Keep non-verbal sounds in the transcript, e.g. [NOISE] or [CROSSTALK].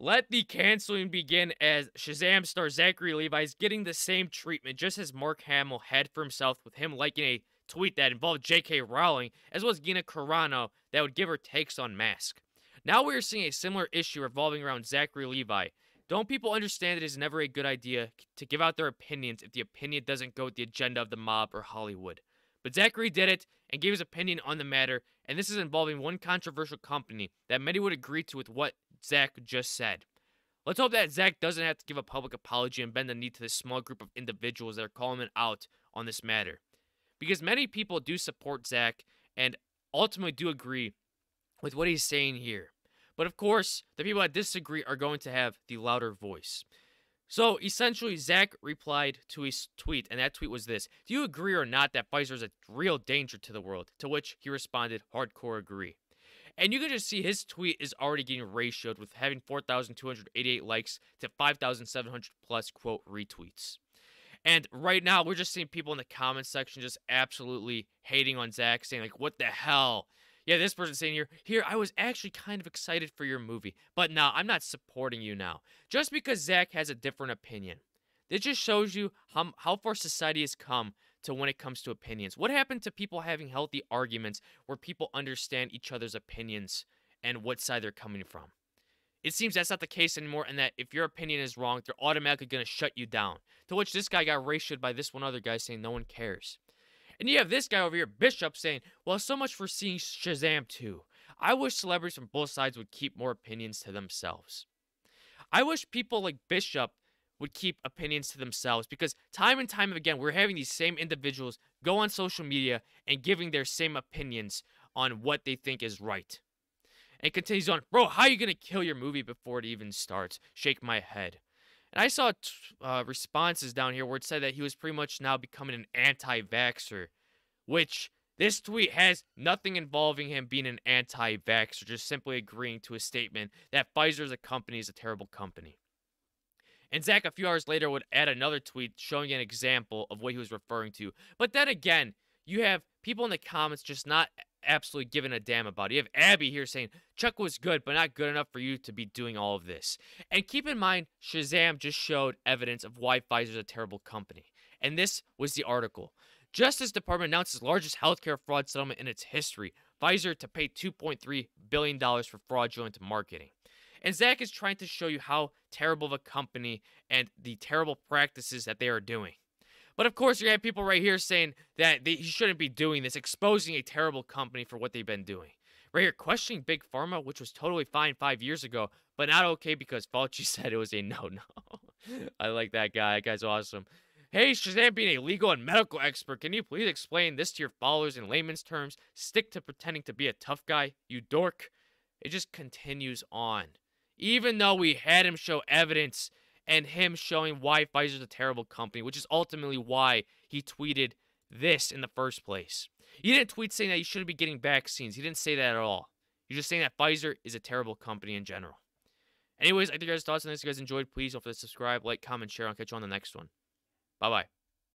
Let the canceling begin as Shazam star Zachary Levi is getting the same treatment just as Mark Hamill had for himself with him liking a tweet that involved J.K. Rowling as well as Gina Carano that would give her takes on Mask. Now we are seeing a similar issue revolving around Zachary Levi. Don't people understand that it is never a good idea to give out their opinions if the opinion doesn't go with the agenda of the mob or Hollywood? But Zachary did it and gave his opinion on the matter, and this is involving one controversial company that many would agree to with what Zach just said. Let's hope that Zach doesn't have to give a public apology and bend the knee to this small group of individuals that are calling him out on this matter. Because many people do support Zach and ultimately do agree with what he's saying here. But of course, the people that disagree are going to have the louder voice. So essentially, Zach replied to his tweet, and that tweet was this Do you agree or not that Pfizer is a real danger to the world? To which he responded, Hardcore agree. And you can just see his tweet is already getting ratioed with having 4,288 likes to 5,700 plus quote retweets. And right now, we're just seeing people in the comments section just absolutely hating on Zach, saying, like, what the hell? Yeah, this person saying here, here, I was actually kind of excited for your movie, but now I'm not supporting you now. Just because Zach has a different opinion. This just shows you how, how far society has come to when it comes to opinions? What happened to people having healthy arguments where people understand each other's opinions and what side they're coming from? It seems that's not the case anymore, and that if your opinion is wrong, they're automatically going to shut you down. To which this guy got ratioed by this one other guy saying no one cares. And you have this guy over here, Bishop, saying, Well, so much for seeing Shazam 2. I wish celebrities from both sides would keep more opinions to themselves. I wish people like Bishop would keep opinions to themselves because time and time again we're having these same individuals go on social media and giving their same opinions on what they think is right. And continues on, bro, how are you gonna kill your movie before it even starts? Shake my head. And I saw uh, responses down here where it said that he was pretty much now becoming an anti-vaxxer, which this tweet has nothing involving him being an anti-vaxxer, just simply agreeing to a statement that Pfizer as a company is a terrible company. And Zach, a few hours later, would add another tweet showing an example of what he was referring to. But then again, you have people in the comments just not absolutely giving a damn about it. You have Abby here saying, Chuck was good, but not good enough for you to be doing all of this. And keep in mind, Shazam just showed evidence of why Pfizer's a terrible company. And this was the article. Justice Department announces largest healthcare fraud settlement in its history. Pfizer to pay $2.3 billion for fraudulent marketing. And Zach is trying to show you how terrible of a company and the terrible practices that they are doing. But of course, you have people right here saying that they, he shouldn't be doing this, exposing a terrible company for what they've been doing. Right here, questioning Big Pharma, which was totally fine five years ago, but not okay because Fauci [LAUGHS] said it was a no no. [LAUGHS] I like that guy. That guy's awesome. Hey, Shazam being a legal and medical expert, can you please explain this to your followers in layman's terms? Stick to pretending to be a tough guy, you dork. It just continues on even though we had him show evidence and him showing why Pfizer's a terrible company, which is ultimately why he tweeted this in the first place. He didn't tweet saying that you shouldn't be getting vaccines. He didn't say that at all. You're just saying that Pfizer is a terrible company in general. Anyways, I think you guys' thoughts on this. If you guys enjoyed, please don't forget to subscribe, like, comment, share. I'll catch you on the next one. Bye bye.